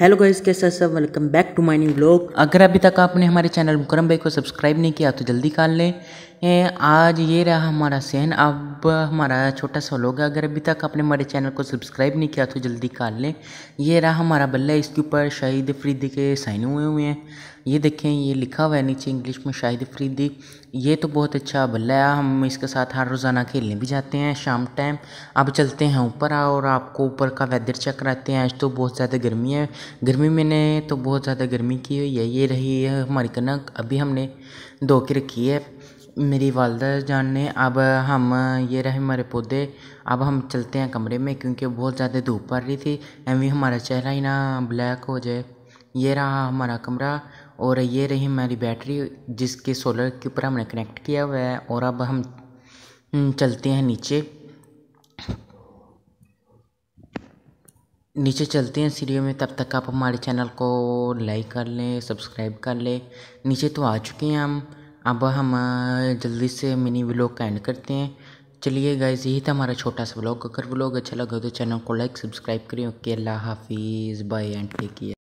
hello guys कैसा सब welcome back to my new blog अगर अभी तक आपने हमारे चैनल मुकरम भाई को सब्सक्राइब नहीं किया तो जल्दी कर लें आज ये रहा हमारा सहन अब हमारा छोटा सा लोग अगर अभी तक आपने हमारे चैनल को सब्सक्राइब नहीं किया तो जल्दी कर लें ये रहा हमारा बल्ला इसके ऊपर शाहिद फरीदी के साइन हुए हुए हैं ये देखें ये लिखा हुआ है नीचे इंग्लिश में शाहिद फरीदी ये तो बहुत अच्छा बल्ला है हम इसके साथ हर रोज़ाना खेलने भी जाते हैं शाम टाइम अब चलते हैं ऊपर और आपको ऊपर का वेदर चेक कराते हैं आज तो बहुत ज़्यादा गर्मी है गर्मी में तो बहुत ज़्यादा गर्मी की हुई है ये रही है हमारी कनक अभी हमने धो के रखी है मेरी वालदा जान ने अब हम ये रहे हमारे पौधे अब हम चलते हैं कमरे में क्योंकि बहुत ज़्यादा धूप पड़ रही थी एवं हमारा चेहरा ही ना ब्लैक हो जाए ये रहा हमारा कमरा और ये रही हमारी बैटरी जिसके सोलर के ऊपर हमने कनेक्ट किया हुआ है और अब हम हम्म, चलते हैं नीचे नीचे चलते हैं सीढ़ियों में तब तक आप हमारे चैनल को लाइक कर लें सब्सक्राइब कर लें नीचे तो आ चुके हैं हम अब हम जल्दी से मिनी व्लॉग का एंड करते हैं चलिए गाइज यही था हमारा छोटा सा व्लॉग अगर व्लॉग अच्छा लगा तो चैनल को लाइक सब्सक्राइब करें ओके अल्लाह हाफिज़ बाय एंड टेक केयर